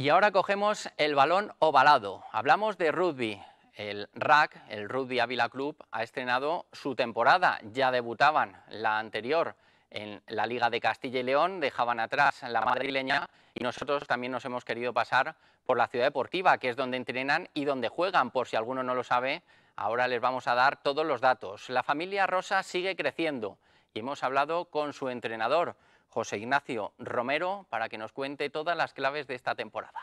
Y ahora cogemos el balón ovalado. Hablamos de rugby. El RAC, el Rugby Ávila Club, ha estrenado su temporada. Ya debutaban la anterior en la Liga de Castilla y León, dejaban atrás la madrileña y nosotros también nos hemos querido pasar por la ciudad deportiva, que es donde entrenan y donde juegan. Por si alguno no lo sabe, ahora les vamos a dar todos los datos. La familia Rosa sigue creciendo y hemos hablado con su entrenador, José Ignacio Romero para que nos cuente todas las claves de esta temporada.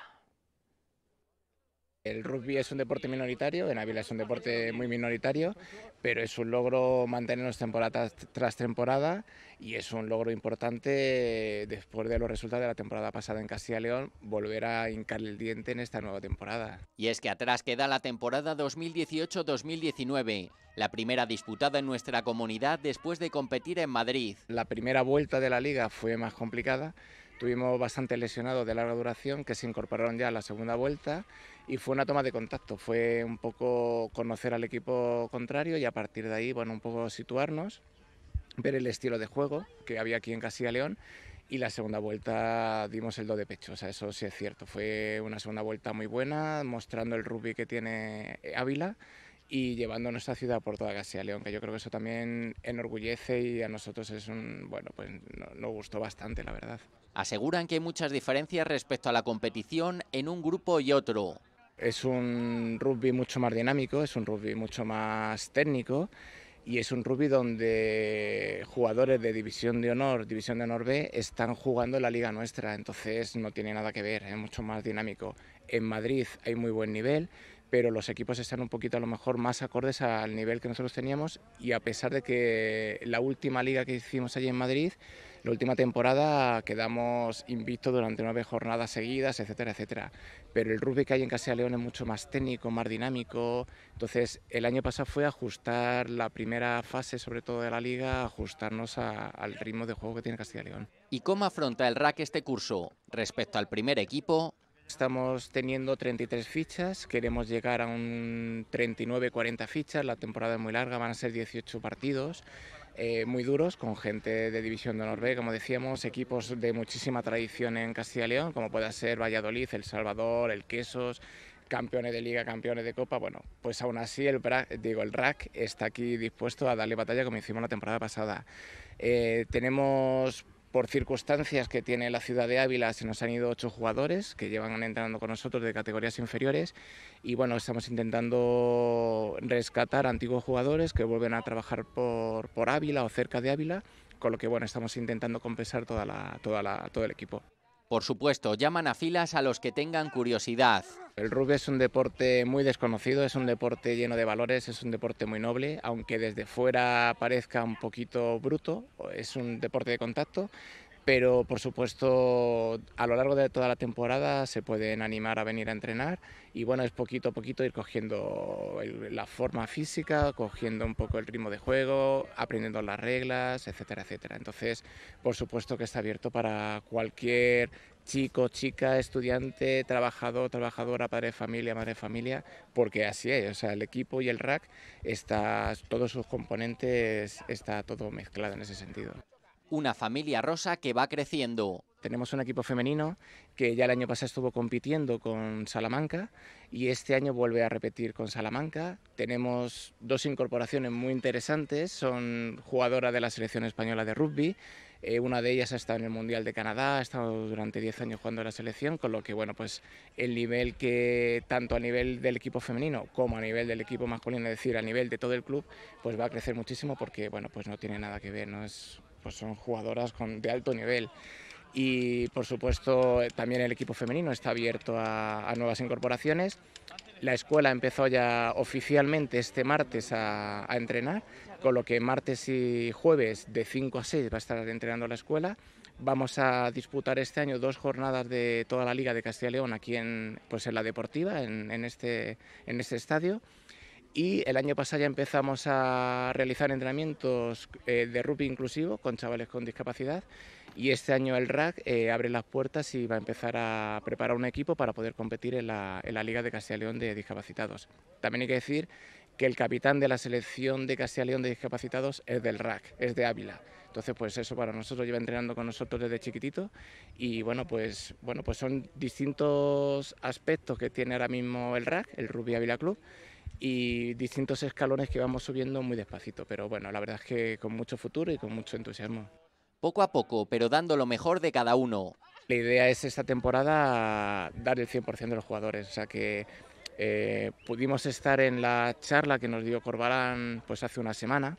El rugby es un deporte minoritario, en Ávila es un deporte muy minoritario, pero es un logro mantenernos temporada tras temporada y es un logro importante eh, después de los resultados de la temporada pasada en Castilla y León volver a hincar el diente en esta nueva temporada. Y es que atrás queda la temporada 2018-2019, la primera disputada en nuestra comunidad después de competir en Madrid. La primera vuelta de la liga fue más complicada Tuvimos bastante lesionados de larga duración que se incorporaron ya a la segunda vuelta y fue una toma de contacto, fue un poco conocer al equipo contrario y a partir de ahí, bueno, un poco situarnos, ver el estilo de juego que había aquí en casilla León y la segunda vuelta dimos el do de pecho, o sea, eso sí es cierto, fue una segunda vuelta muy buena, mostrando el rugby que tiene Ávila y llevando nuestra ciudad por toda Castilla León, que yo creo que eso también enorgullece y a nosotros es un, bueno, pues nos gustó bastante, la verdad. Aseguran que hay muchas diferencias respecto a la competición en un grupo y otro. Es un rugby mucho más dinámico, es un rugby mucho más técnico y es un rugby donde jugadores de División de Honor, División de Honor B, están jugando en la liga nuestra, entonces no tiene nada que ver, es mucho más dinámico. En Madrid hay muy buen nivel, pero los equipos están un poquito a lo mejor más acordes al nivel que nosotros teníamos y a pesar de que la última liga que hicimos allí en Madrid, la última temporada quedamos invictos durante nueve jornadas seguidas, etcétera, etcétera. Pero el rugby que hay en Castilla León es mucho más técnico, más dinámico. Entonces, el año pasado fue ajustar la primera fase, sobre todo de la liga, ajustarnos al ritmo de juego que tiene Castilla y León. ¿Y cómo afronta el RAC este curso respecto al primer equipo, Estamos teniendo 33 fichas, queremos llegar a un 39-40 fichas, la temporada es muy larga, van a ser 18 partidos. Eh, muy duros con gente de División de Honor como decíamos, equipos de muchísima tradición en Castilla y León, como pueda ser Valladolid, El Salvador, El Quesos, campeones de liga, campeones de copa, bueno, pues aún así el, digo, el RAC está aquí dispuesto a darle batalla como hicimos la temporada pasada. Eh, tenemos por circunstancias que tiene la ciudad de Ávila, se nos han ido ocho jugadores que llevan entrando con nosotros de categorías inferiores y bueno, estamos intentando rescatar antiguos jugadores que vuelven a trabajar por, por Ávila o cerca de Ávila, con lo que bueno, estamos intentando compensar toda todo el equipo. Por supuesto, llaman a filas a los que tengan curiosidad. El rugby es un deporte muy desconocido, es un deporte lleno de valores, es un deporte muy noble, aunque desde fuera parezca un poquito bruto, es un deporte de contacto pero por supuesto a lo largo de toda la temporada se pueden animar a venir a entrenar y bueno, es poquito a poquito ir cogiendo la forma física, cogiendo un poco el ritmo de juego, aprendiendo las reglas, etcétera, etcétera. Entonces, por supuesto que está abierto para cualquier chico, chica, estudiante, trabajador, trabajadora, padre familia, madre de familia, porque así es, o sea, el equipo y el rack, todos sus componentes, está todo mezclado en ese sentido una familia rosa que va creciendo. Tenemos un equipo femenino que ya el año pasado estuvo compitiendo con Salamanca y este año vuelve a repetir con Salamanca. Tenemos dos incorporaciones muy interesantes, son jugadoras de la selección española de rugby. Eh, una de ellas ha estado en el Mundial de Canadá, ha estado durante 10 años jugando en la selección, con lo que bueno, pues el nivel que tanto a nivel del equipo femenino como a nivel del equipo masculino, es decir, a nivel de todo el club, pues va a crecer muchísimo porque bueno, pues no tiene nada que ver, no es pues son jugadoras con, de alto nivel. Y por supuesto también el equipo femenino está abierto a, nuevas incorporaciones. La escuela empezó ya oficialmente este martes a, entrenar, con lo que martes y jueves de 5 a 6 va a estar entrenando la escuela. Vamos a disputar este año dos jornadas de toda la Liga de Castilla y León aquí en, pues en la Deportiva, en este, en este estadio. Y el año pasado ya empezamos a realizar entrenamientos eh, de rugby inclusivo con chavales con discapacidad y este año el RAC eh, abre las puertas y va a empezar a preparar un equipo para poder competir en la, Liga de Castilla León de Discapacitados. También hay que decir que el capitán de la selección de Castilla León de Discapacitados es del RAC, es de Ávila. Entonces, pues eso para nosotros lleva entrenando con nosotros desde chiquitito y bueno, pues bueno, pues son distintos aspectos que tiene ahora mismo el RAC, el Rugby Ávila Club y distintos escalones que vamos subiendo muy despacito. Pero bueno, la verdad es que con mucho futuro y con mucho entusiasmo. Poco a poco, pero dando lo mejor de cada uno. La idea es esta temporada dar el 100% de los jugadores, o sea que eh, pudimos estar en la charla que nos dio Corbalán pues hace una semana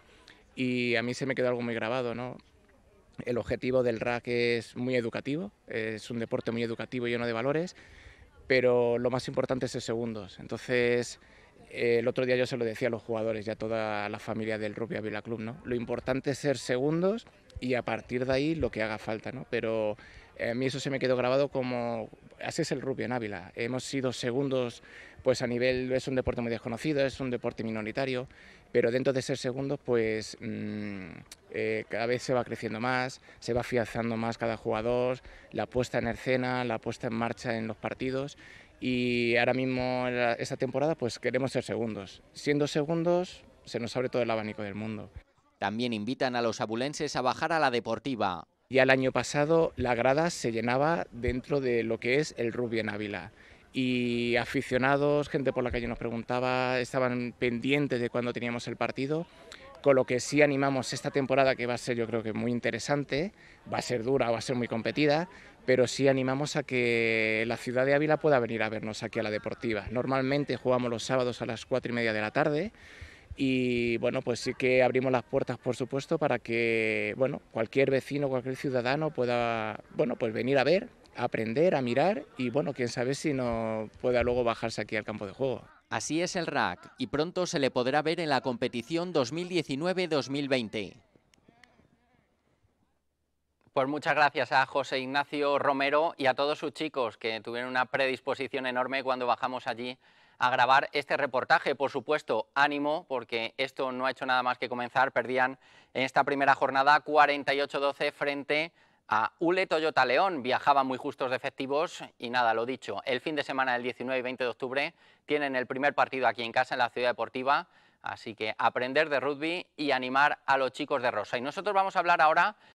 y a mí se me quedó algo muy grabado, ¿no? El objetivo del RAC es muy educativo, es un deporte muy educativo y lleno de valores, pero lo más importante es el segundos. Entonces, eh, el otro día yo se lo decía a los jugadores y a toda la familia del Rubio Ávila Club, ¿no? Lo importante es ser segundos y a partir de ahí lo que haga falta, ¿no? Pero eh, a mí eso se me quedó grabado como así es el Rubio en Ávila. Hemos sido segundos, pues a nivel es un deporte muy desconocido, es un deporte minoritario, pero dentro de ser segundos, pues mm, eh, cada vez se va creciendo más, se va afianzando más cada jugador, la puesta en escena, la puesta en marcha en los partidos y ahora mismo esta temporada pues queremos ser segundos. Siendo segundos se nos abre todo el abanico del mundo. También invitan a los abulenses a bajar a la deportiva. "...y el año pasado la grada se llenaba dentro de lo que es el rugby en Ávila y aficionados, gente por la calle nos preguntaba, estaban pendientes de cuándo teníamos el partido. Con lo que sí animamos esta temporada, que va a ser yo creo que muy interesante, va a ser dura, va a ser muy competida, pero sí animamos a que la ciudad de Ávila pueda venir a vernos aquí a la Deportiva. Normalmente jugamos los sábados a las cuatro y media de la tarde y bueno, pues sí que abrimos las puertas, por supuesto, para que bueno, cualquier vecino, cualquier ciudadano pueda bueno, pues venir a ver, aprender, a mirar y bueno, quién sabe si no pueda luego bajarse aquí al campo de juego. Así es el RAC y pronto se le podrá ver en la competición 2019-2020. Pues muchas gracias a José Ignacio Romero y a todos sus chicos que tuvieron una predisposición enorme cuando bajamos allí a grabar este reportaje. Por supuesto, ánimo, porque esto no ha hecho nada más que comenzar. Perdían en esta primera jornada 48-12 frente a Ule Toyota León. Viajaban muy justos de efectivos y nada, lo dicho. El fin de semana del 19 y 20 de octubre tienen el primer partido aquí en casa, en la Ciudad Deportiva. Así que aprender de rugby y animar a los chicos de Rosa. Y nosotros vamos a hablar ahora